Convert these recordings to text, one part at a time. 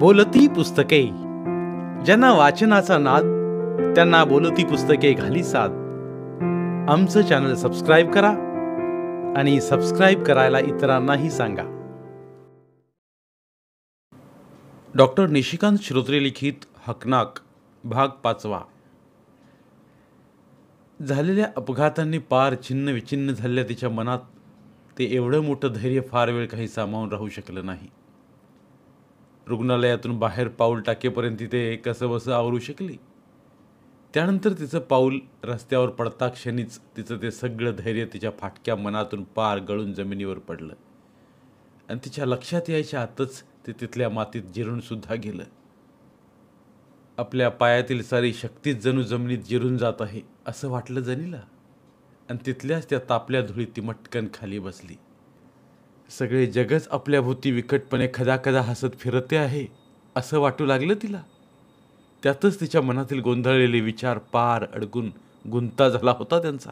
बोलती पुस्तके ज्यांना वाचनाचा नाद त्यांना बोलती पुस्तके घाली साथ आमचं चॅनल सबस्क्राईब करा आणि सबस्क्राईब करायला इतरांनाही सांगा डॉक्टर निशिकांत श्रोत्रे लिखित हकनाक भाग पाचवा झालेल्या अपघातांनी पार छिन्न विछिन्न झालेल्या तिच्या मनात ते एवढं मोठं धैर्य फार वेळ काही सामावून राहू शकलं नाही रुग्णालयातून बाहेर पाऊल टाकेपर्यंत तिथे कसं बसं आवरू शकली त्यानंतर तिचं पाऊल रस्त्यावर पडता क्षणीच तिचं ते सगळं धैर्य तिच्या फाटक्या मनातून पार गळून जमिनीवर पडलं आणि तिच्या लक्षात यायच्या आतच ते तिथल्या मातीत जिरूनसुद्धा गेलं आपल्या पायातील सारी शक्तीच जणू जमिनीत जिरून जात आहे असं वाटलं जनीला आणि तिथल्याच त्या तापल्या धुळी ती मटकन खाली बसली सगळे जगच आपल्याभोवती विकटपणे खदाखदा हसत फिरते आहे असं वाटू लागलं तिला त्यातच तिच्या मनातील गोंधळलेले विचार पार अडकून गुंता झाला होता त्यांचा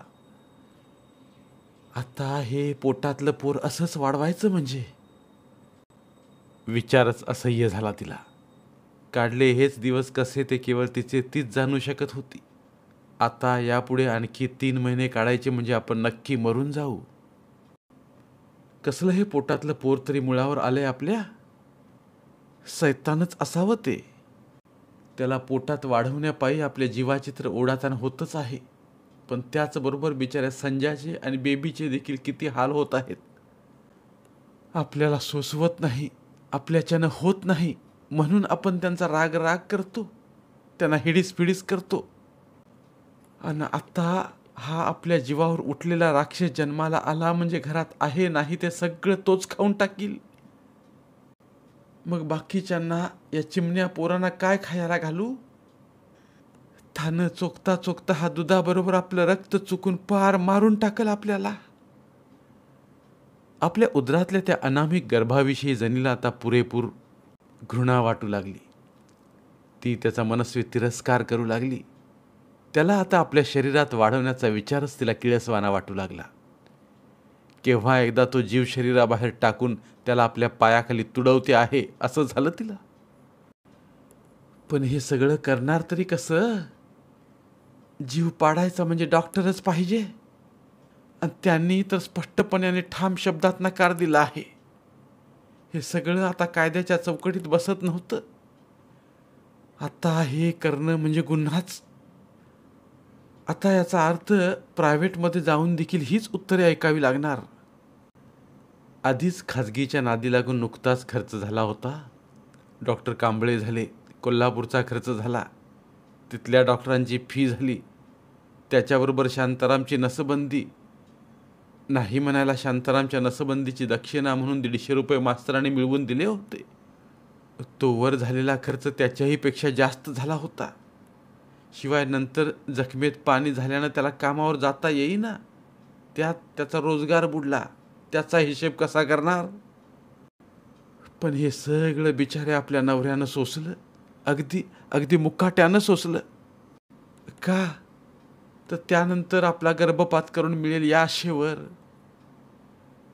आता हे पोटातलं पोर असंच वाढवायचं म्हणजे विचारच असह्य झाला तिला काढले हेच दिवस कसे ते केवळ तिचे तीच जाणू शकत होती आता यापुढे आणखी तीन महिने काढायचे म्हणजे आपण नक्की मरून जाऊ कसलं हे पोटातलं पोर तरी मुळावर आलंय आपल्या सैतानच असावं ते त्याला पोटात वाढवण्यापायी आपले जीवाचित्र ओढाताना होतच आहे पण त्याचबरोबर बिचाऱ्या संजाचे आणि बेबीचे देखील किती हाल होत आहेत आपल्याला सोसवत नाही आपल्याच्यानं होत नाही म्हणून आपण त्यांचा राग राग करतो त्यांना हिडीस फिडीस करतो आणि आता हा आपल्या जीवावर उठलेला राक्षस जन्माला आला म्हणजे घरात आहे नाही ते सगळं तोच खाऊन टाकील मग बाकीच्यांना या चिमण्या पोरांना काय खायला घालू थान चोखता चोखता हा दुधाबरोबर आपलं रक्त चुकून पार मारून टाकल आपल्याला आपल्या उदरातल्या त्या अनामिक गर्भाविषयी जनीला आता पुरेपूर घृणा वाटू लागली ती त्याचा मनस्वी तिरस्कार करू लागली त्याला आता आपल्या शरीरात वाढवण्याचा विचारच तिला किळसवाना वाटू लागला केव्हा एकदा तो जीव शरीराबाहेर टाकून त्याला आपल्या पायाखाली तुडवते आहे असं झालं तिला पण हे सगळं करणार तरी कसं जीव पाडायचा म्हणजे डॉक्टरच पाहिजे आणि त्यांनी तर स्पष्टपणे आणि ठाम शब्दात नकार दिला आहे हे सगळं आता कायद्याच्या चौकटीत बसत नव्हतं आता हे करणं म्हणजे गुन्हाच आता याचा अर्थ प्रायव्हेटमध्ये जाऊन देखील हीच उत्तरे ऐकावी लागणार आधीच खाजगीच्या नादी लागून नुकताच खर्च झाला होता डॉक्टर कांबळे झाले कोल्हापूरचा खर्च झाला तिथल्या डॉक्टरांची फी झाली त्याच्याबरोबर शांतारामची नसबंदी नाही म्हणायला शांतारामच्या नसबंदीची दक्षिणा म्हणून दीडशे रुपये मास्तराने मिळवून दिले होते तो वर झालेला खर्च त्याच्याहीपेक्षा जास्त झाला होता शिवाय नंतर जखमेत पाणी झाल्यानं त्याला कामावर जाता येईना त्यात त्याचा रोजगार बुडला त्याचा हिशेब कसा करणार पण हे सगळं बिचारे आपल्या नवऱ्यानं सोसलं अगदी अगदी मुकाट्यानं सोसलं का तर त्यानंतर आपला गर्भपात करून मिळेल या आशेवर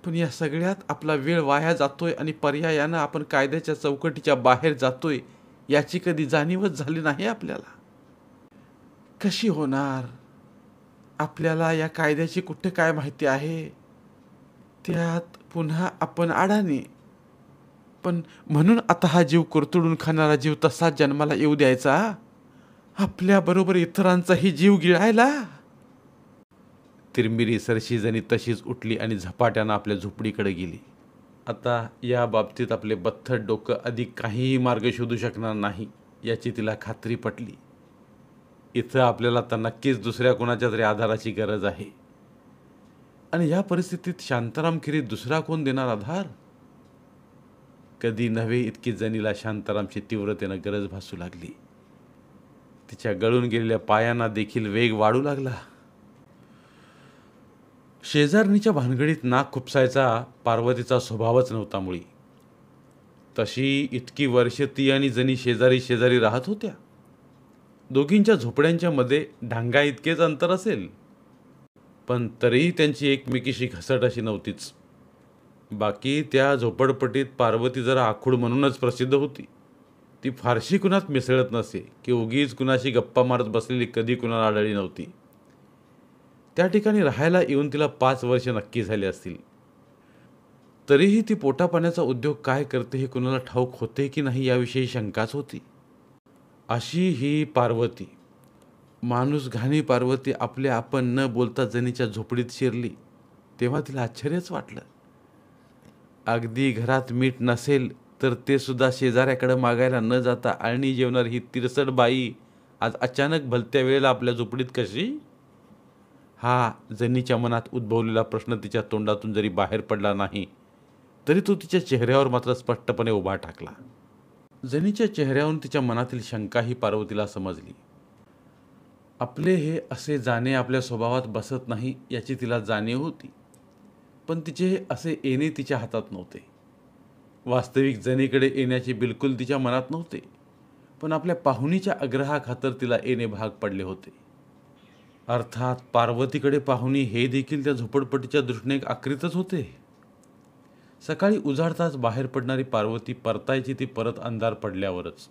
पण या सगळ्यात आपला वेळ वाया जातोय आणि पर्यायानं आपण कायद्याच्या चौकटीच्या बाहेर जातोय याची कधी जाणीवच झाली नाही आपल्याला कशी होणार आपल्याला या कायद्याची कुठे काय माहिती आहे त्यात पुन्हा आपण आडाने पण म्हणून आता हा जीव कुरतुडून खाणारा जीव तसाच जन्माला येऊ द्यायचा आपल्याबरोबर इतरांचाही जीव गिळायला तिरमिरी सरशीजणी तशीच उठली आणि झपाट्यानं आपल्या झोपडीकडे गेली आता या बाबतीत आपले बत्थर डोकं अधिक काहीही मार्ग शोधू शकणार नाही याची तिला खात्री पटली इथं आपल्याला आता नक्कीच दुसऱ्या कोणाच्या तरी आधाराची गरज आहे आणि या परिस्थितीत शांताराम खिरी दुसरा कोण देणार आधार कधी नव्हे इतकी जणीला शांतारामची तीव्रतेनं गरज भासू लागली तिच्या गळून गेलेल्या पायांना देखील वेग वाढू लागला शेजारणीच्या भानगडीत नाक खुपसायचा पार्वतीचा स्वभावच नव्हता मुळी तशी इतकी वर्ष ती आणि जणी शेजारी शेजारी राहत होत्या दोघींच्या झोपड्यांच्या मध्ये ढांगा इतकेच अंतर असेल पण तरीही त्यांची एकमेकीशी घसट अशी नव्हतीच बाकी त्या झोपडपट्टीत पार्वती जरा आखूड म्हणूनच प्रसिद्ध होती ती फारशी कुणात मिसळत नसे की उगीच कुणाशी गप्पा मारत बसलेली कधी कुणाला आढळली नव्हती त्या ठिकाणी राहायला येऊन तिला पाच वर्ष नक्की झाली असतील तरीही ती पोटापाण्याचा उद्योग काय करते हे कुणाला ठाऊक होते की नाही याविषयी शंकाच होती अशी ही पार्वती माणूस घाणी पार्वती आपले आपण न बोलता जनीच्या झोपडीत शिरली तेव्हा तिला आश्चर्यच वाटलं अगदी घरात मीठ नसेल तर ते सुद्धा शेजाऱ्याकडे मागायला न जाता आणि जेवणार ही तिरसट बाई आज अचानक भलत्या वेळेला आपल्या झोपडीत कशी हा जनीच्या मनात उद्भवलेला प्रश्न तिच्या तोंडातून जरी बाहेर पडला नाही तरी तो तिच्या चेहऱ्यावर मात्र स्पष्टपणे उभा टाकला जनीच्या चेहऱ्यावरून तिच्या मनातील शंका ही पार्वतीला समजली आपले हे असे जाणे आपल्या स्वभावात बसत नाही याची तिला जाणीव होती पण तिचे हे असे येणे तिच्या हातात नव्हते वास्तविक जनीकडे येण्याचे बिलकुल तिच्या मनात नव्हते पण आपल्या पाहुणीच्या आग्रहाखातर तिला येणे भाग पडले होते अर्थात पार्वतीकडे पाहुणी हे देखील त्या झोपडपट्टीच्या दृष्टीने आकृतच होते सकाळी उजाडताच बाहेर पडणारी पार्वती परतायची ती परत अंधार पडल्यावरच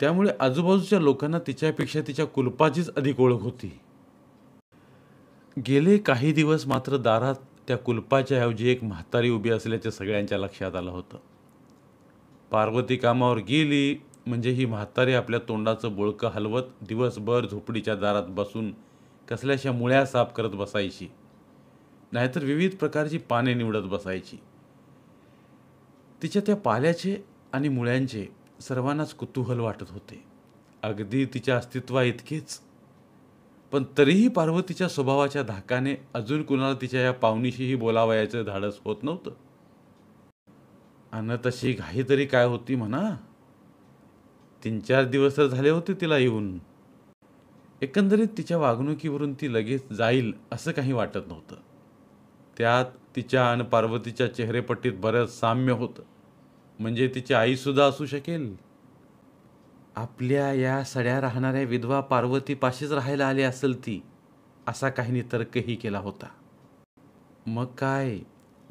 त्यामुळे आजूबाजूच्या लोकांना तिच्यापेक्षा तिच्या कुलपाचीच अधिक ओळख होती गेले काही दिवस मात्र दारात त्या कुलपाच्या ऐवजी एक म्हातारी उभी असल्याचे सगळ्यांच्या लक्षात आलं होतं पार्वती कामावर गेली म्हणजे ही म्हातारी आपल्या तोंडाचं बोळकं हलवत दिवसभर झोपडीच्या दारात बसून कसल्याशा मुळ्या साफ करत बसायची नाहीतर विविध प्रकारची पाने निवडत बसायची तिच्या त्या पाल्याचे आणि मुळ्यांचे सर्वांनाच कुतूहल वाटत होते अगदी तिच्या अस्तित्वा इतकेच पण तरीही पार्वतीच्या स्वभावाच्या धाकाने अजून कुणाला तिच्या या पाहुणीशीही बोलावयाचं धाडस होत नव्हतं आणि तशी घाई तरी काय होती म्हणा तीन चार दिवस तर झाले होते तिला येऊन एकंदरीत तिच्या वागणुकीवरून ती लगेच जाईल असं काही वाटत नव्हतं त्यात तिच्या आणि पार्वतीच्या चेहरेपट्टीत बरंच साम्य होतं म्हणजे तिची आईसुद्धा असू शकेल आपल्या या सड्या राहणाऱ्या विधवा पार्वतीपाशीच राहायला आली असेल ती असा काहीने तर्कही केला होता मग काय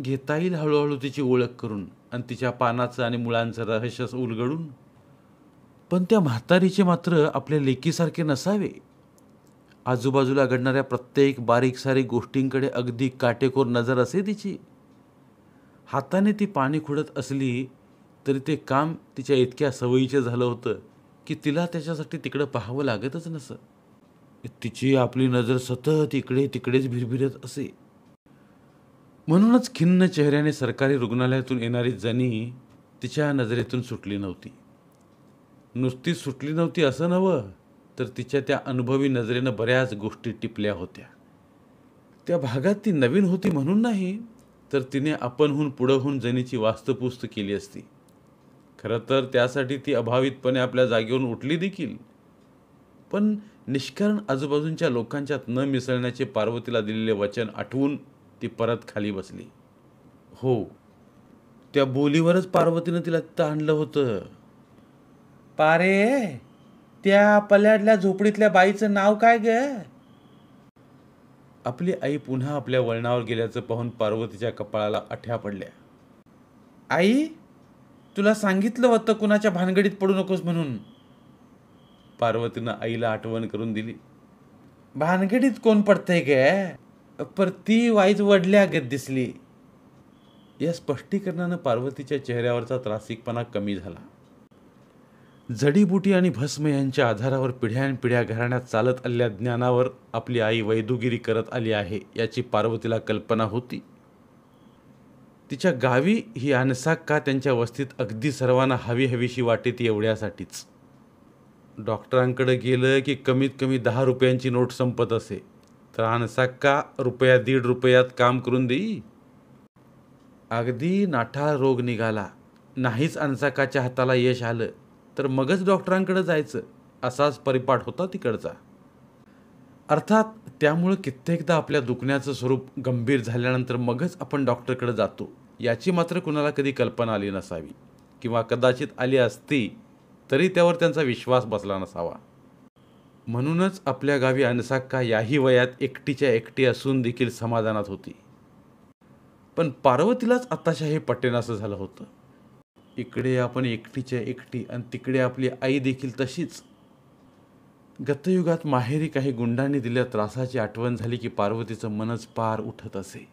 घेता येईल हळूहळू तिची ओळख करून आणि तिच्या पानाचं आणि मुळांचं रहस्य उलगडून पण त्या म्हातारीचे मात्र आपल्या लेकीसारखे नसावे आजूबाजूला घडणाऱ्या प्रत्येक बारीक सारीक गोष्टींकडे अगदी काटेकोर नजर असे तिची हाताने ती पाणी खुडत असली तरी ते काम तिच्या इतक्या सवयीचे झालं होतं की तिला त्याच्यासाठी तिकडं पाहावं लागतच नसं तिची आपली नजर सतत इकडे तिकडेच भिरभिरत असे म्हणूनच खिन्न चेहऱ्याने सरकारी रुग्णालयातून येणारी जणी तिच्या नजरेतून सुटली नव्हती नुसती सुटली नव्हती असं नवं तर तिच्या त्या अनुभवी नजरेनं बऱ्याच गोष्टी टिपल्या होत्या त्या भागात ती नवीन होती म्हणून नाही तर तिने आपणहून पुढंहून जनीची वास्तुपुस्त केली असती खरं तर त्यासाठी ती अभावितपणे आपल्या जागेवरून उठली देखील पण निष्कारण आजूबाजूंच्या लोकांच्यात न मिसळण्याचे पार्वतीला दिलेले वचन आठवून ती परत खाली बसली हो त्या बोलीवरच पार्वतीनं तिला तिथं आणलं होतं पारे त्या पल्याडल्या झोपडीतल्या बाईचं नाव काय ग आपली आई पुन्हा आपल्या वळणावर गेल्याचं पाहून पार्वतीच्या कपाळाला अठ्या पडल्या आई तुला सांगितलं होतं कुणाच्या भानगडीत पडू नकोस म्हणून पार्वतीनं आईला आठवण करून दिली भानगडीत कोण पडतंय गे पर ती वाईज गत दिसली या स्पष्टीकरणानं पार्वतीच्या चेहऱ्यावरचा त्रासिकपणा कमी झाला जडीबुटी आणि भस्म यांच्या आधारावर पिढ्यानपिढ्या घराण्यात चालत आलेल्या ज्ञानावर आपली आई वैदुगिरी करत आली आहे याची पार्वतीला कल्पना होती तिच्या गावी ही अनसाक का त्यांच्या वस्तीत अगदी सर्वांना हवी हवीशी वाटेत एवढ्यासाठीच डॉक्टरांकडे गेलं की कमीत कमी दहा रुपयांची नोट संपत असे तर अनसाक का रुपया दीड रुपयात काम करून देई अगदी नाठा रोग निघाला नाहीच अनसाकाच्या हाताला यश आलं तर मगच डॉक्टरांकडे जायचं असाच परिपाठ होता तिकडचा अर्थात त्यामुळं कित्येकदा आपल्या दुखण्याचं स्वरूप गंभीर झाल्यानंतर मगच आपण डॉक्टरकडे जातो याची मात्र कुणाला कधी कल्पना आली नसावी किंवा कदाचित आली असती तरी त्यावर त्यांचा विश्वास बसला नसावा म्हणूनच आपल्या गावी अनसाक्का याही वयात एकटीच्या एकटी असून देखील समाधानात होती पण पार्वतीलाच आताशा हे पटेनासं झालं होतं इकडे आपण एकटीच्या एकटी आणि तिकडे आपली आई देखील तशीच गतयुगात माहेरी काही गुंडांनी दिल्या त्रासाची आठवण झाली की पार्वतीचं मनच पार उठत असे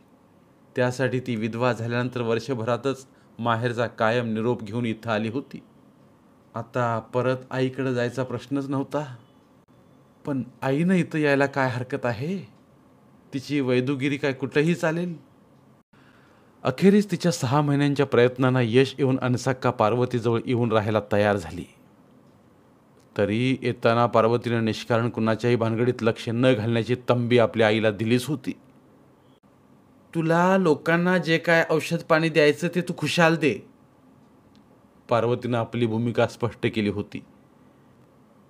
त्यासाठी ती विधवा झाल्यानंतर वर्षभरातच माहेरचा कायम निरोप घेऊन इथं आली होती आता परत आईकडे जायचा प्रश्नच नव्हता पण आईनं इथं यायला काय हरकत आहे तिची वैदुगिरी काय कुठंही चालेल अखेरीस तिच्या सहा महिन्यांच्या प्रयत्नांना यश येऊन अनसाक्का पार्वतीजवळ येऊन राहायला तयार झाली तरी येताना पार्वतीनं निष्कारण कुणाच्याही भानगडीत लक्ष न घालण्याची तंबी आपल्या आईला दिलीच होती तुला लोकांना जे काय औषध पाणी द्यायचं ते तू खुशाल दे पार्वतीनं आपली भूमिका स्पष्ट केली होती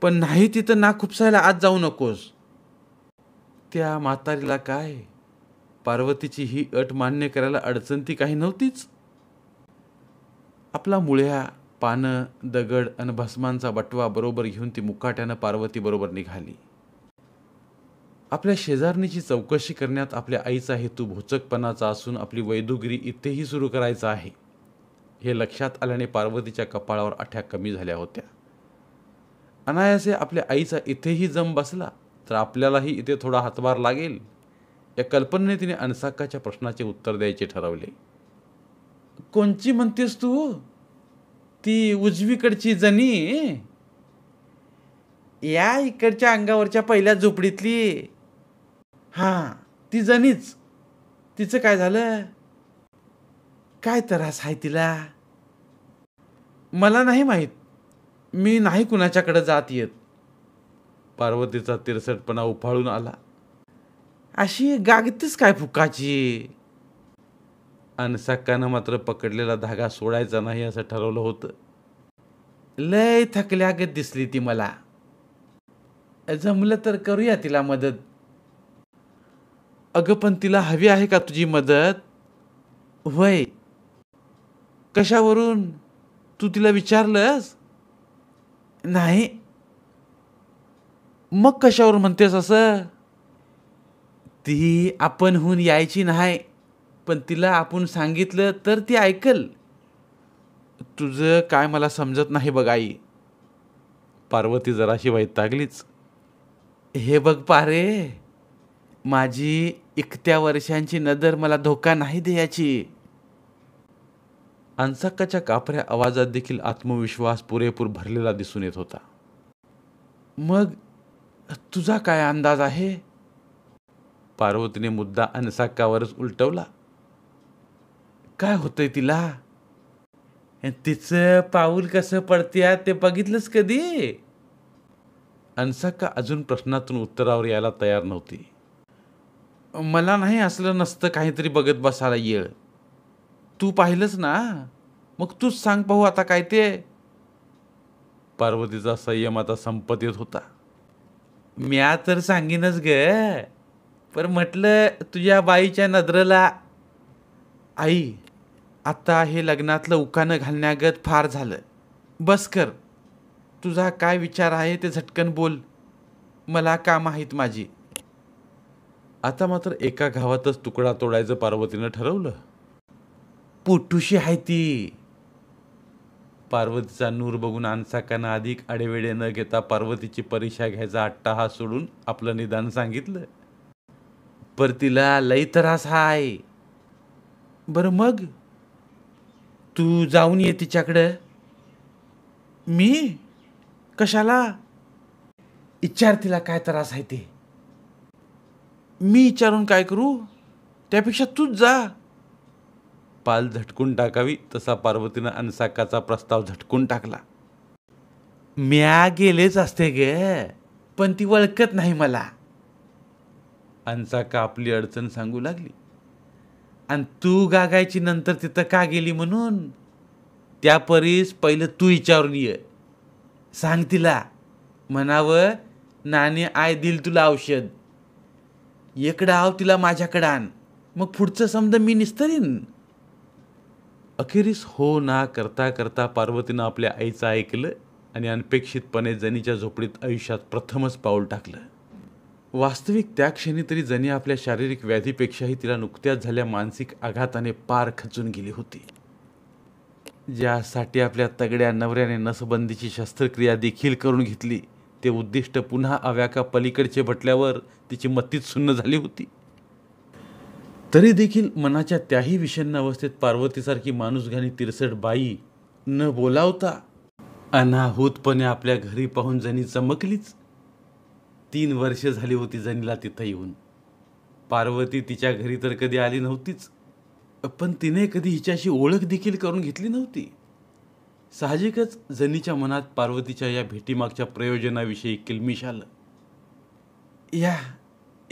पण नाही तिथं ना खुपसायला आज जाऊ नकोस त्या म्हातारीला काय पार्वतीची ही अट मान्य करायला अडचण ती काही नव्हतीच आपला मुळ्या पानं दगड आणि भस्मांचा बटवा बरोबर घेऊन ती मुकाट्यानं पार्वतीबरोबर निघाली आपल्या शेजारणीची चौकशी करण्यात आपल्या आईचा हेतू भोचकपणाचा असून आपली वैदुगिरी इथेही सुरू करायचा आहे हे लक्षात आल्याने पार्वतीच्या कपाळावर आठ्या कमी झाल्या होत्या अनायासे आपल्या आईचा इथेही जम बसला तर आपल्यालाही इथे थोडा हातभार लागेल या कल्पनेने तिने अनसाकाच्या प्रश्नाचे उत्तर द्यायचे ठरवले कोणची म्हणतेस तू ती उजवीकडची जणी या इकडच्या अंगावरच्या पहिल्या झोपडीतली हां ती जणीच तिचं काय झालं काय त्रास आहे तिला मला नाही माहीत मी नाही कुणाच्याकडे जात येत पार्वतीचा तिरसटपणा उफाळून आला अशी गागतीच काय फुकाची अनसाकानं मात्र पकडलेला धागा सोडायचा नाही असं ठरवलं होतं लय थकल्यागत दिसली ती मला जमलं तर करूया तिला मदत अगं पण तिला हवी आहे का तुझी मदत वय कशावरून तू तिला विचारलंस नाही मग कशावर म्हणतेस असं ती आपणहून यायची नाही पण तिला आपण सांगितलं तर ती ऐकल तुझं काय मला समजत नाही बघ आई पार्वती जराशी वैतागलीच हे बघ पारे माझी इकत्या वर्षांची नजर मला धोका नाही द्यायची अंसाक्काच्या कापऱ्या आवाजात देखील आत्मविश्वास पुरेपूर भरलेला दिसून येत होता मग तुझा काय अंदाज आहे पार्वतीने मुद्दा अनसाक्कावरच उलटवला काय होतंय तिला तिचं पाऊल कसं पडते ते बघितलंच कधी अनसाका अजून प्रश्नातून उत्तरावर यायला तयार नव्हती मला नाही असलं नसतं काहीतरी बघत बसायला ये तू पाहिलंच ना मग तूच सांग पाहू आता काय ते पार्वतीचा संयम आता संपत येत होता म्या तर सांगेनच ग पर म्हटलं तुझ्या बाईच्या नजरेला आई आता हे लग्नातलं उकानं घालण्यागत फार झालं बस कर तुझा काय विचार आहे ते झटकन बोल मला काम आहेत माझी आता मात्र एका घावातच तुकडा तोडायचं पार्वतीनं ठरवलं पोटूशी आहे ती पार्वतीचा नूर बघून आणसाकानं अधिक आडेवेडे न घेता पार्वतीची परीक्षा घ्यायचा आट्टा हा सोडून आपलं निदान सांगितलं पर तिला लई त्रास हाय बर मग तू जाऊन ये तिच्याकडं मी कशाला इच्छार तिला काय त्रास आहे ते मी विचारून काय करू त्यापेक्षा तूच जा पाल झटकून टाकावी तसा पार्वतीनं अनसाकाचा प्रस्ताव झटकून टाकला म्या गेलेच असते ग पण ती वळखत नाही मला आणि का आपली अडचण सांगू लागली आणि तू गागायची नंतर तिथं का गेली म्हणून त्या परीस पहिलं तू विचारून ये सांग तिला म्हणावं नाने आय दिल तुला औषध इकडं आव तिला माझ्याकडं आण मग पुढचं समज मी निस्तरीन अखेरीस हो ना करता करता पार्वतीनं आपल्या आईचं ऐकलं आणि अनपेक्षितपणे जनीच्या झोपडीत आयुष्यात प्रथमच पाऊल टाकलं वास्तविक त्या क्षणी तरी जणी आपल्या शारीरिक व्याधीपेक्षाही तिला नुकत्याच झाल्या मानसिक आघाताने पार खचून गेली होती ज्यासाठी आपल्या तगड्या नवऱ्याने नसबंदीची शस्त्रक्रिया देखील करून घेतली ते उद्दिष्ट पुन्हा अव्याका पलीकडचे भटल्यावर तिची मत्तीच सुन्न झाली होती तरी देखील मनाच्या त्याही विषन्न अवस्थेत पार्वतीसारखी माणूसघाणी तिरसट बाई न बोलावता अनाहूतपणे आपल्या घरी पाहून जणी चमकलीच तीन वर्ष झाली होती जनीला तिथं येऊन पार्वती तिच्या घरी तर कधी आली नव्हतीच पण तिने कधी हिच्याशी ओळख देखील करून घेतली नव्हती साहजिकच जनीच्या मनात पार्वतीच्या या भेटीमागच्या प्रयोजनाविषयी किलमिश आलं या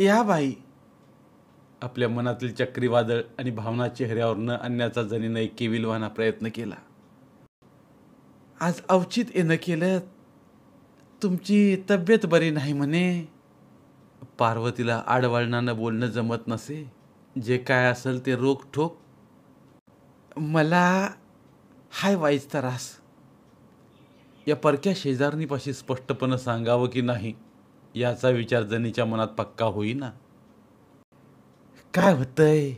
या बाई आपल्या मनातील चक्रीवादळ आणि भावना चेहऱ्यावर न आणण्याचा जनीनं एक केविलवाना प्रयत्न केला आज अवचित येणं केलं तुमची तब्येत बरी नाही म्हणे पार्वतीला आडवळणानं बोलणं जमत नसे जे काय असेल ते रोख ठोक मला हाय वाईज त्रास या परक्या शेजारणीपाशी स्पष्टपणे सांगावं की नाही याचा विचार जनीच्या मनात पक्का होईना काय होतंय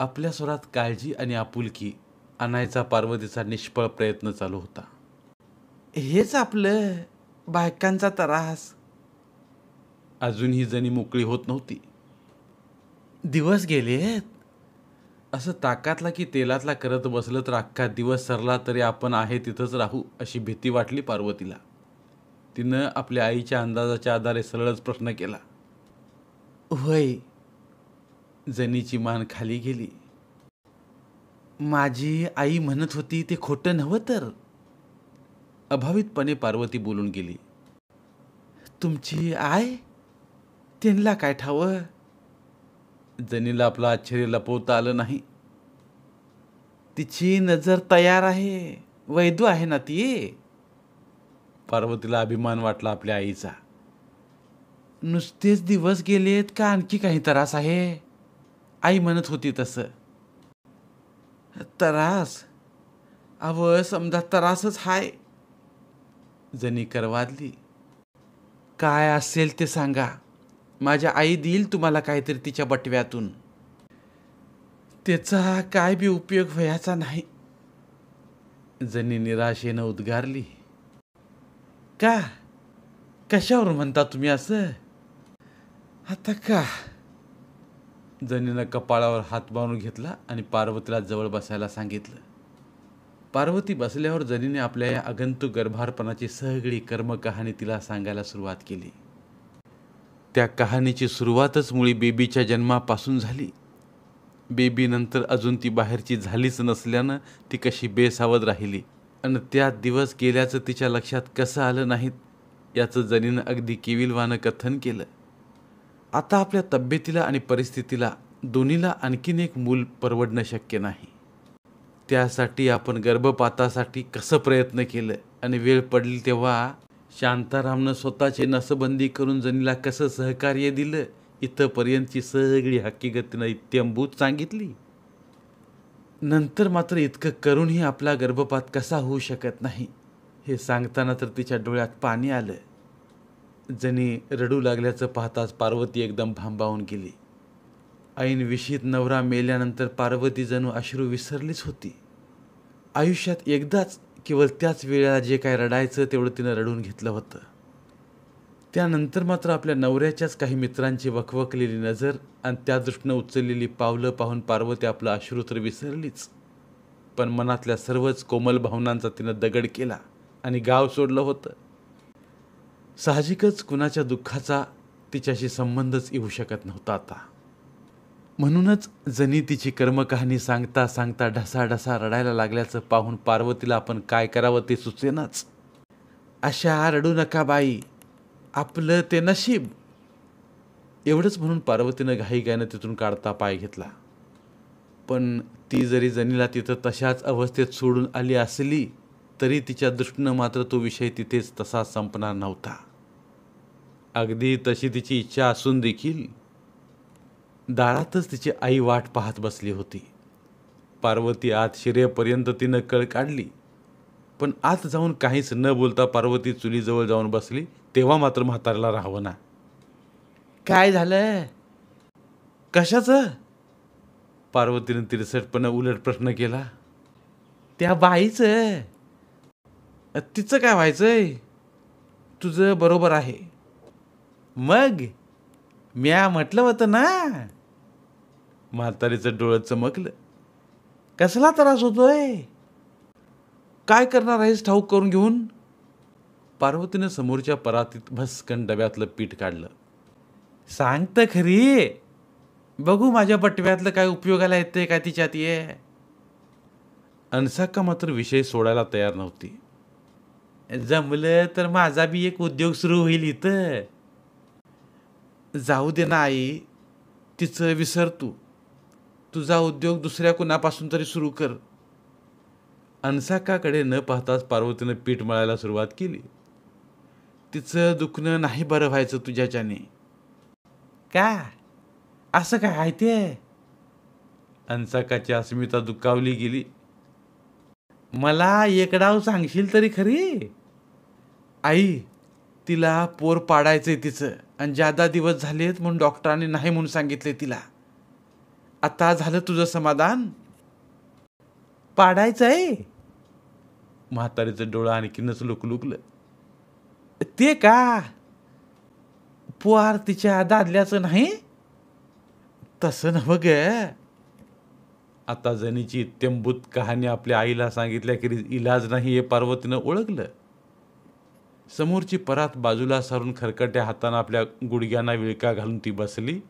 आपल्या स्वरात काळजी आणि आपुलकी आणायचा पार्वतीचा निष्फळ प्रयत्न चालू होता हेच आपलं बायकांचा त्रास अजून ही जणी मोकळी होत नव्हती दिवस गेलेत असं ताकातला की तेलातला करत बसलं तर अख्खा दिवस सरला तरी आपण आहे तिथंच राहू अशी भीती वाटली पार्वतीला तिनं आपल्या आईच्या अंदाजाच्या आधारे सरळच प्रश्न केला होय जनीची मान खाली गेली माझी आई म्हणत होती ते खोटं नव्हतं तर अभावितपणे पार्वती बोलून गेली तुमची आय त्यांना काय ठावं जनीला आपलं आश्चर्य लपवता आलं नाही तिची नजर तयार आहे वैदू आहे ना ती पार्वतीला अभिमान वाटला आपल्या आईचा नुसतेच दिवस गेलेत का आणखी काही त्रास आहे आई म्हणत होती तस त्रास अव समजा त्रासच हाय जनी करवादली काय असेल ते सांगा माझ्या आई देईल तुम्हाला काहीतरी तिच्या बटव्यातून त्याचा काय बी उपयोग व्हायचा नाही जनी निराशेनं उद्गारली का कशावर म्हणता तुम्ही असं आता का जनीनं कपाळावर हात बांधून घेतला आणि पार्वतीला जवळ बसायला सांगितलं पार्वती बसल्यावर जनीने आपल्या या अगंतु गर्भारपणाची सगळी कर्मकहाणी तिला सांगायला सुरुवात केली त्या कहाणीची सुरुवातच मुळी बेबीच्या जन्मापासून झाली बेबीनंतर अजून ती बाहेरची झालीच नसल्यानं ती कशी बेसावध राहिली आणि त्या दिवस गेल्याचं तिच्या लक्षात कसं आलं नाहीत याचं जनीनं अगदी किविलवानं कथन केलं आता आपल्या तब्येतीला आणि परिस्थितीला दोन्हीला आणखीन एक मूल परवडणं शक्य नाही त्यासाठी आपण गर्भपातासाठी कसं प्रयत्न केलं आणि वेळ पडली तेव्हा शांतारामनं स्वतःची नसबंदी करून जनीला कसं सहकार्य दिलं इथंपर्यंतची सगळी हकीकत तिनं सांगितली नंतर मात्र इतकं करूनही आपला गर्भपात कसा होऊ शकत नाही हे सांगताना तर तिच्या डोळ्यात पाणी आलं जणी रडू लागल्याचं पाहताच पार्वती एकदम भांबावून गेली ऐन विशीत नवरा मेल्यानंतर पार्वती जणू अश्रू विसरलीच होती आयुष्यात एकदाच केवळ त्याच वेळेला जे काय रडायचं तेवढं तिनं रडून घेतलं होतं त्यानंतर मात्र आपल्या नवऱ्याच्याच काही मित्रांची वखवकलेली नजर आणि त्यादृष्टीनं उचललेली पावलं पाहून पार्वती आपलं अश्रू तर विसरलीच पण मनातल्या सर्वच कोमल भावनांचा तिनं दगड केला आणि गाव सोडलं होतं साहजिकच कुणाच्या दुःखाचा तिच्याशी संबंधच येऊ शकत नव्हता आता म्हणूनच जनी तिची कर्मकहाणी सांगता सांगता ढसा ढसा रडायला लागल्याचं पाहून पार्वतीला आपण काय करावं ते सुचेनाच अशा रडू नका बाई आपलं ते नशीब एवढंच म्हणून पार्वतीनं घाई गायनं तिथून काढता पाय घेतला पण ती जरी जनीला तिथं तशाच अवस्थेत सोडून आली असली तरी तिच्या दृष्टीनं मात्र तो विषय तिथेच तसा संपणार नव्हता अगदी तशी तिची इच्छा असून देखील दारातच तिची आई वाट पाहत बसली होती पार्वती आत शिरेपर्यंत तिनं कळ काढली पण आत जाऊन काहीच न बोलता पार्वती चुलीजवळ जाऊन बसली तेव्हा मात्र म्हाताऱ्याला राहावं ना काय झालं कशाचं पार्वतीनं तिरसटपणे उलट प्रश्न केला त्या बाईचं तिचं काय व्हायचंय तुझं बरोबर आहे मग म्या म्हटलं होतं ना म्हातारीचं डोळं चमकलं कसला त्रास होतोय काय करणार आहेस ठाऊक करून घेऊन पार्वतीनं समोरच्या परातीत भस्कन डब्यातलं पीठ काढलं सांगतं खरी बघू माझ्या पटव्यातलं काय उपयोगाला येते काय तिच्यात ये अनसाक्का मात्र विषय सोडायला तयार नव्हती जमलं तर माझा बी एक उद्योग सुरू होईल इथं जाऊ दे ना आई तिचं विसर तू तुझा उद्योग दुसऱ्या कुणापासून तरी सुरू कर अनसाकाकडे न पाहताच पार्वतीनं पीठ मळायला सुरुवात केली तिचं दुखणं नाही बरं व्हायचं तुझ्याच्याने का असं काय आहे ते अनसाकाची अस्मिता दुखावली गेली मला एकडाव सांगशील तरी खरी आई तिला पोर पाडायचंय तिचं आणि जादा दिवस झालेत म्हणून डॉक्टरांनी नाही म्हणून सांगितले तिला आता झालं तुझं समाधान पाडायचं आहे म्हातारीचं डोळं आणखीनच लुकलुकलं ते का पोर तिच्या दादल्याचं नाही तसं नव ग आता जनीची इत्यंभूत कहाणी आपल्या आईला सांगितल्या की इलाज नाही हे पार्वतीनं ओळखलं समोरची परात बाजूला सारून खरकट्या हातानं आपल्या गुडघ्यांना विळका घालून ती बसली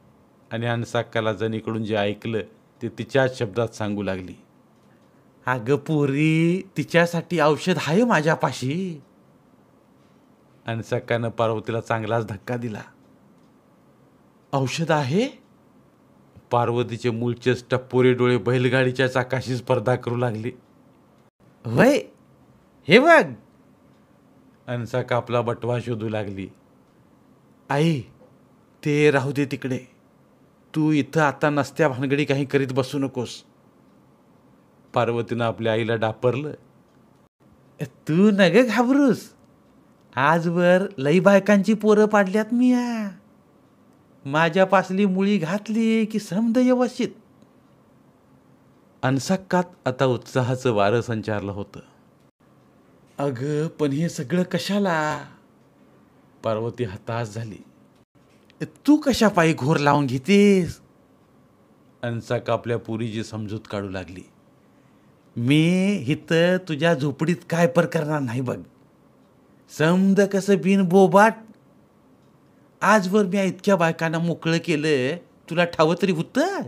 आणि अनसाक्काला जणीकडून जे ऐकलं ते तिच्याच शब्दात सांगू लागली अगं पोरी तिच्यासाठी औषध आहे माझ्यापाशी अनसाक्कानं पार्वतीला चांगलाच धक्का दिला औषध आहे पार्वतीचे मूळचेच टप्पोरे डोळे बैलगाडीच्या चाकाशी स्पर्धा करू लागले वय हे बघ अनसा कापला बटवा शोधू लागली आई ते राहू दे तिकडे तू इथं आता नसत्या भानगडी काही करीत बसू नकोस पार्वतीनं आपल्या आईला डापरलं तू न घाबरूस आजवर लई बायकांची पोरं पाडल्यात मी या माझ्या पासली मुळी घातली की समद व्यवस्थित अनसाक्कात आता उत्साहाचं वारं संचारलं होतं अग पण हे सगळं कशाला पार्वती हताश झाली तू कशा पायी घोर लावून घेतेस अन्साक आपल्या पुरीची समजूत काढू लागली मी हित तुझ्या झोपडीत काय पर करणार नाही बघ समद कस बिन बोबाट आजवर मी इतक्या बायकांना मोकळं केलं तुला ठाव तरी होतं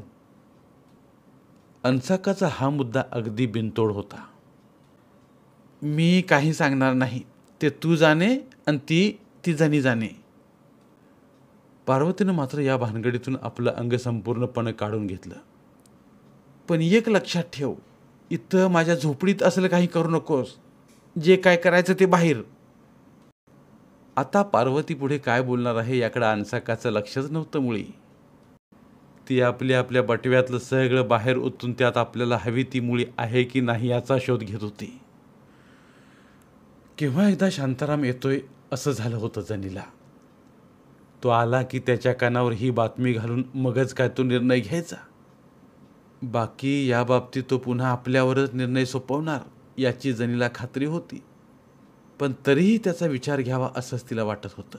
अनसाकाचा हा मुद्दा अगदी बिनतोड होता मी काही सांगणार नाही ते तू जाणे आणि ती ती जणी जाणे पार्वतीनं मात्र या भानगडीतून आपलं अंग संपूर्णपणे काढून घेतलं पण एक लक्षात ठेव इथं माझ्या झोपडीत असलं काही करू नकोस जे काय करायचं ते बाहेर आता पार्वती पुढे काय बोलणार आहे याकडे अनसाकाचं लक्षच नव्हतं मुळी ती आपल्या आपल्या बटव्यातलं सगळं बाहेर उतून त्यात आपल्याला हवी ती मुळी आहे की नाही याचा शोध घेत होती केव्हा एकदा शांताराम येतोय असं झालं होतं जनीला तो आला की त्याच्या कानावर ही बातमी घालून मगच काय तो निर्णय घ्यायचा बाकी याबाबतीत तो पुन्हा आपल्यावरच निर्णय सोपवणार याची जनीला खात्री होती पण तरीही त्याचा विचार घ्यावा असंच तिला वाटत होतं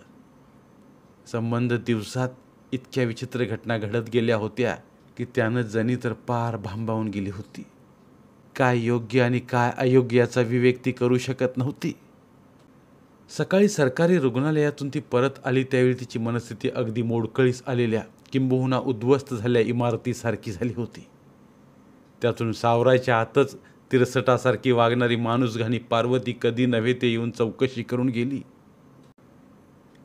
संबंध दिवसात इतक्या विचित्र घटना घडत गेल्या होत्या की त्यानं जनी तर पार भांबावून गेली होती काय योग्य आणि काय अयोग्य याचा विवेक ती करू शकत नव्हती सकाळी सरकारी रुग्णालयातून ती परत आली त्यावेळी तिची मनस्थिती अगदी मोडकळीस आलेल्या किंबहुना उद्ध्वस्त झाल्या इमारतीसारखी झाली होती त्यातून सावरायच्या आतच तिरसटासारखी वागणारी माणूसघाणी पार्वती कधी नव्हे ते येऊन चौकशी करून गेली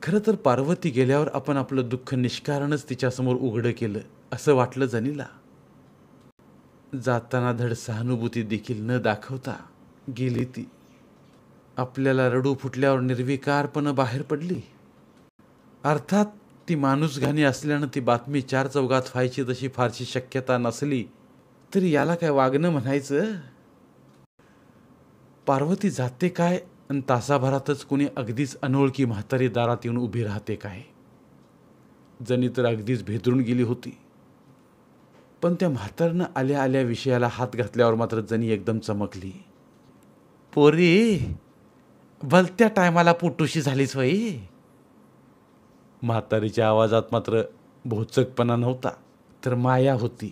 खरं तर पार्वती गेल्यावर आपण आपलं दुःख निष्कारणच तिच्यासमोर उघडं केलं असं वाटलं जनीला जाताना धड सहानुभूती देखील न दाखवता गेली ती आपल्याला रडू फुटल्यावर निर्विकारपणं बाहेर पडली अर्थात ती माणूसघाणी असल्यानं ती बातमी चार चौघात व्हायची तशी फारशी शक्यता नसली तरी याला काय वागणं म्हणायचं पार्वती जाते काय आणि तासाभरातच कोणी अगदीच अनोळखी म्हातारी दारात येऊन उभी राहते काय जणी तर अगदीच भेदरून गेली होती पण त्या म्हातारनं आल्या आल्या विषयाला हात घातल्यावर मात्र जणी एकदम चमकली पोरी भलत्या टायमाला पोटूशी झालीच होय म्हातारीच्या आवाजात मात्र भोचकपणा नव्हता तर माया होती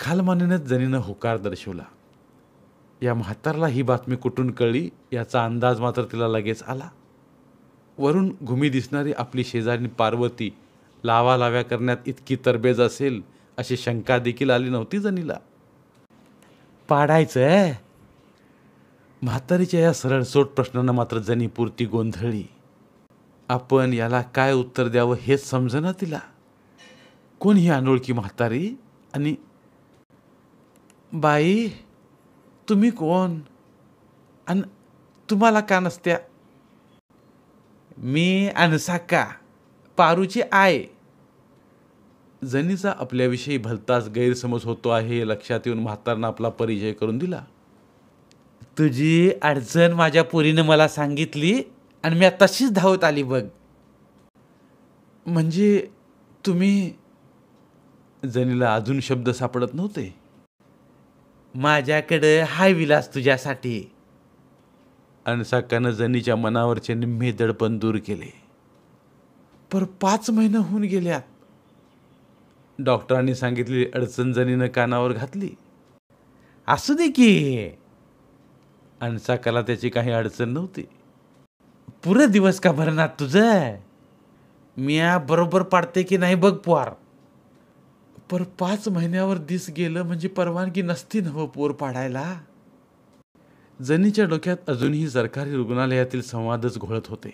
खालमानेनंच जनीनं होकार दर्शवला या म्हातारला ही बातमी कुठून कळली याचा अंदाज मात्र तिला लगेच आला वरून घुमी दिसणारी आपली शेजारी पार्वती लावा लाव्या करण्यात इतकी तरबेज असेल अशी शंका देखील आली नव्हती जनीला पाडायचं म्हातारीच्या या सरळसोट प्रश्नांना मात्र जणी पुरती गोंधळली आपण याला काय उत्तर द्यावं हेच समजना तिला कोण ही अनोळखी म्हातारी आणि बाई तुम्ही कोण आणि तुम्हाला का नसत्या मी अनसाका पारूची आय जनीचा आपल्याविषयी भलताच गैरसमज होतो आहे लक्षात येऊन म्हातारनं आपला परिचय करून दिला तुझी अडचण माझ्या पोरीनं मला सांगितली आणि मी तशीच धावत आली बघ म्हणजे तुम्ही जनीला अजून शब्द सापडत नव्हते माझ्याकडे हाय विलास तुझ्यासाठी अनसाकानं जनीच्या मनावरचे निम्मे दडपण दूर केले पर पाच महिने होऊन गेल्यात डॉक्टरांनी सांगितलेली अडचण जनीनं कानावर घातली असू दे की अन्साकाला त्याची काही अडचण नव्हती पुरे दिवस का भरणार तुझं मी बरोबर पाडते की नाही बघ पोर पर पाच महिन्यावर दिस गेलं म्हणजे परवानगी नसती नव हो पोर पाडायला जनीच्या डोक्यात अजूनही सरकारी रुग्णालयातील संवादच घोळत होते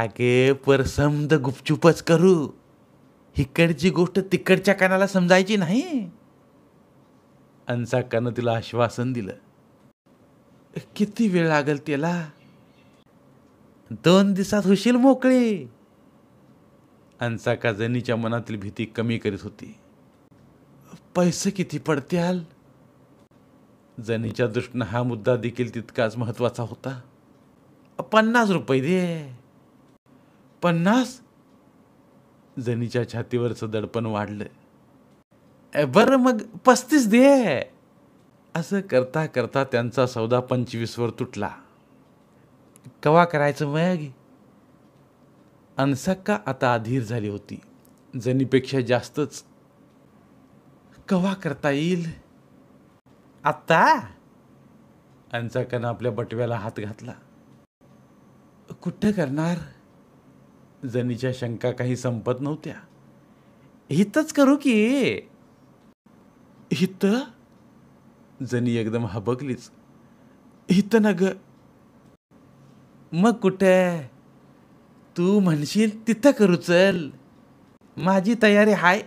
आगे पर समद गुपचुपच करू इकडची गोष्ट तिकडच्या कानाला समजायची नाही अनसाकानं तिला आश्वासन दिलं किती वेळ लागल त्याला दोन दिवसात होशील मोकळे अंसाका जनीच्या मनातील भीती कमी करीत होती पैसे किती पडत्याल जनीच्या दृष्टीनं हा मुद्दा देखील तितकाच महत्वाचा होता पन्नास रुपये दे पन्नास जनीच्या छातीवरचं दडपण वाढलं बरं मग पस्तीस दे असं करता करता त्यांचा सौदा पंचवीसवर तुटला कवा करायचं मग अनसक्का आता अधीर झाली होती जनीपेक्षा जास्तच कवा करता येईल आत्ता कना आपल्या बटव्याला हात घातला कुठं करणार जनीच्या शंका काही संपत नव्हत्या हितच करू की हित जनी एकदम हबकलीच इथं ना ग मग कुठे तू म्हणशील तिथं करू चल माझी तयारी हाय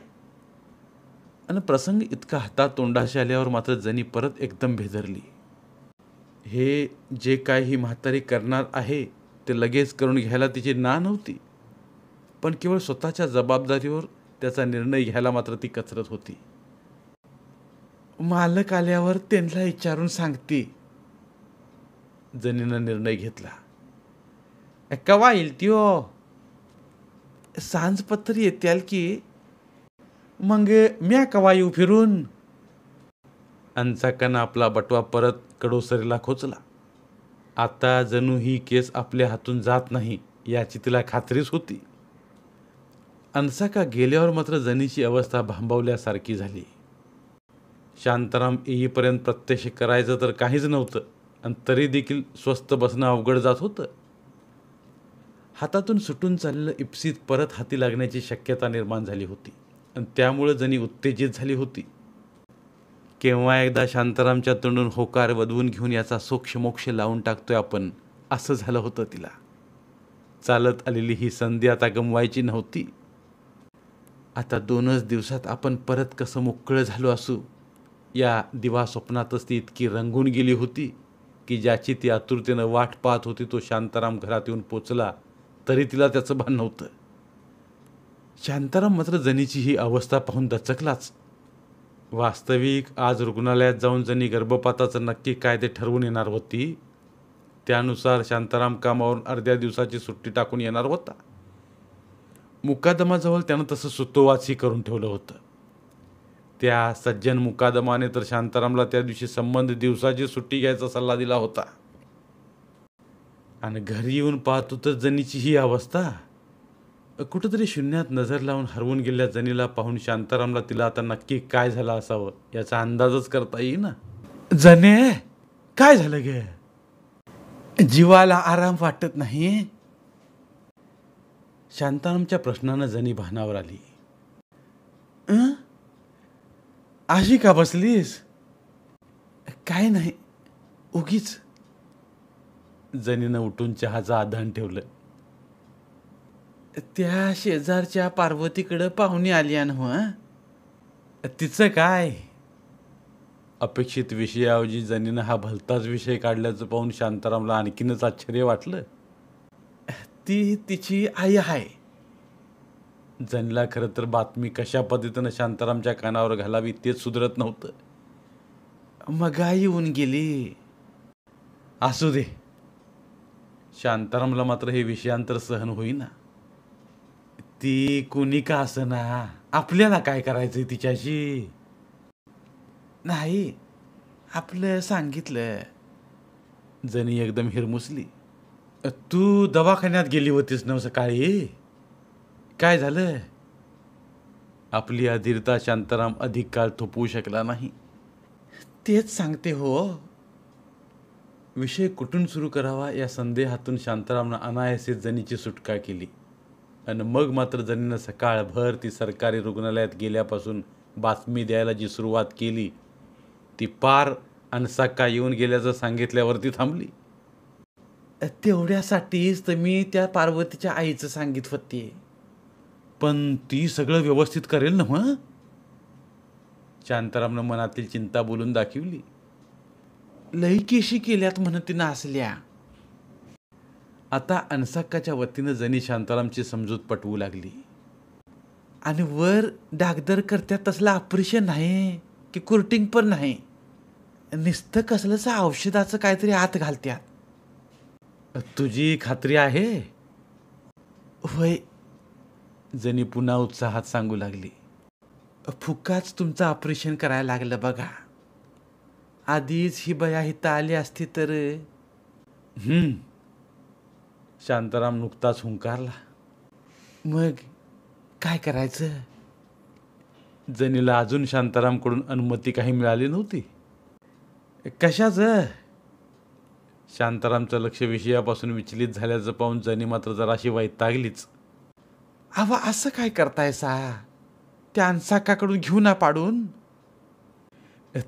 आणि प्रसंग इतका हातातोंडाशी आल्यावर मात्र जनी परत एकदम भेदरली हे जे काय ही म्हातारी करणार आहे ते लगेच करून घ्यायला तिची ना नव्हती पण केवळ स्वतःच्या जबाबदारीवर त्याचा निर्णय घ्यायला मात्र ती कचरत होती मालक आल्यावर त्यांना विचारून सांगते जनीनं निर्णय घेतला कवा येईल ती हो सांजपत्र येत्याल की मग म्या कवा येऊ फिरून अंचाकानं आपला बटवा परत कडोसरीला खोचला आता जणू ही केस आपल्या हातून जात नाही याची तिला खात्रीच होती अनसाका गेल्यावर मात्र जनीची अवस्था भांबवल्यासारखी झाली शांताराम येईपर्यंत प्रत्यक्ष करायचं तर काहीच नव्हतं आणि तरी देखील स्वस्त बसणं अवघड जात होतं हातातून सुटून चाललेलं इप्सित परत हाती लागण्याची शक्यता निर्माण झाली होती आणि त्यामुळं जणी उत्तेजित झाली होती केव्हा एकदा शांतारामच्या तोंडून होकार वधवून घेऊन याचा सोक्षमोक्ष लावून टाकतोय आपण असं झालं होतं तिला चालत आलेली ही संधी आता गमवायची नव्हती आता दोनच दिवसात आपण परत कसं मोकळं झालो असू या दिवा स्वप्नातच ती इतकी रंगून गेली होती की ज्याची ती आतुरतेनं वाट पाहत होती तो शांताराम घरात येऊन पोचला तरी तिला त्याचं भान नव्हतं शांताराम मात्र जनीची ही अवस्था पाहून दचकलाच वास्तविक आज रुग्णालयात जाऊन जनी गर्भपाताचं नक्की काय ते ठरवून येणार होती त्यानुसार शांताराम कामावरून अर्ध्या दिवसाची सुट्टी टाकून येणार होता मुकादमाजवळ त्यानं तसं सुतोवाचही करून ठेवलं होतं त्या सज्जन मुकादमाने तर शांतारामला त्या दिवशी संबंध दिवसाची सुट्टी घ्यायचा सल्ला दिला होता आणि घरी येऊन पाहतो तर जनीची ही अवस्था कुठंतरी शून्यात नजर लावून हरवून गेल्या जनीला पाहून शांतारामला तिला आता नक्की काय झालं असावं याचा अंदाजच करता ना जने काय झालं गे जीवाला आराम वाटत नाही शांतारामच्या प्रश्नानं जनी भानावर आली अशी का बसलीस काय नाही उगीच जनीनं उठून चहाचं आधान ठेवलं त्या शेजारच्या पार्वतीकडं पाहुणी आली हो तिचं काय अपेक्षित विषयाऐवजी जनीनं हा भलताच विषय काढल्याचं पाहून शांतारामला आणखीनच आश्चर्य वाटलं ती तिची आई आहे जनला खरं तर बातमी कशा पद्धतीनं शांतारामच्या कानावर घालावी तेच सुधरत नव्हतं आई येऊन गेली असू दे शांतारामला मात्र हे विषयांतर सहन होईना ती कोणी का असना आपल्याला काय करायचंय तिच्याशी नाही आपलं सांगितलं जणी एकदम हिरमुसली तू दवाखान्यात गेली होतीस नव सकाळी काय झालं आपली अधीरता शांताराम अधिक काळ थोपवू शकला नाही तेच सांगते हो विषय कुठून सुरू करावा या संदेहातून शांतारामनं अनायासे जनीची सुटका केली आणि मग मात्र जनीनं सकाळभर ती सरकारी रुग्णालयात गेल्यापासून बातमी द्यायला जी सुरुवात केली ती पार आणि साका येऊन गेल्याचं सांगितल्यावरती थांबली तेवढ्यासाठीच तर मी त्या पार्वतीच्या आईचं सांगित होते पण ती सगळं व्यवस्थित करेल ना मग शांतारामनं मनातील चिंता बोलून दाखवली लई केशी केल्यात म्हणती तिनं असल्या आता अनसाक्काच्या वतीनं जणी शांतारामची समजूत पटवू लागली आणि वर डागदर करत्या तसला ऑपरेशन नाही की कुर्टिंग पण नाही निस्त कसलंच औषधाचं काहीतरी आत घालत्यात तुझी खात्री आहे होय जणी पुन्हा उत्साहात सांगू लागली फुकाच तुमचं ऑपरेशन करायला लागलं बघा आधीच ही बया इथं आली असती तर शांताराम नुकताच हुंकारला मग काय करायचं जनीला अजून शांतारामकडून अनुमती काही मिळाली नव्हती कशाचं शांतारामचं लक्ष विषयापासून विचलित झाल्याचं पाहून जनी मात्र जराशी वैतागलीच अवा असं काय करताय सा त्या अनसाकाकडून घेऊ ना पाडून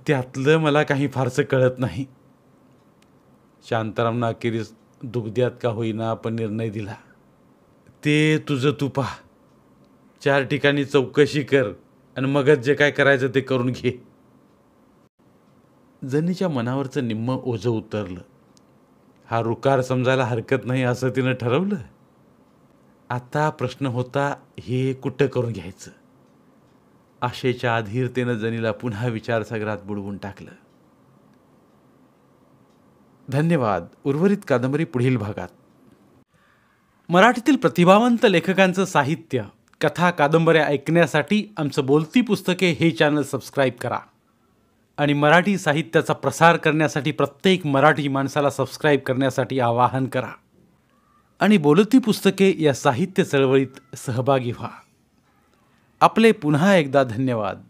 त्यातलं मला काही फारसं कळत नाही शांतारामनं अखेरीस दुग्ध्यात का होईना आपण निर्णय दिला ते तुझं तू पहा चार ठिकाणी चौकशी कर आणि मगच जे काय करायचं ते करून घे जनीच्या मनावरचं निम्म ओझं उतरलं हा रुकार समजायला हरकत नाही असं तिनं ठरवलं आता प्रश्न होता हे कुठं करून घ्यायचं आशेच्या अधीरतेनं जनीला पुन्हा विचारसागरात बुडवून टाकलं धन्यवाद उर्वरित कादंबरी पुढील भागात मराठीतील प्रतिभावंत लेखकांचं साहित्य कथा कादंबऱ्या ऐकण्यासाठी आमचं बोलती पुस्तके हे चॅनल सबस्क्राईब करा आणि मराठी साहित्याचा प्रसार करण्यासाठी प्रत्येक मराठी माणसाला सबस्क्राईब करण्यासाठी आवाहन करा आणि बोलती पुस्तके या साहित्य चळवळीत सहभागी व्हा आपले पुन्हा एकदा धन्यवाद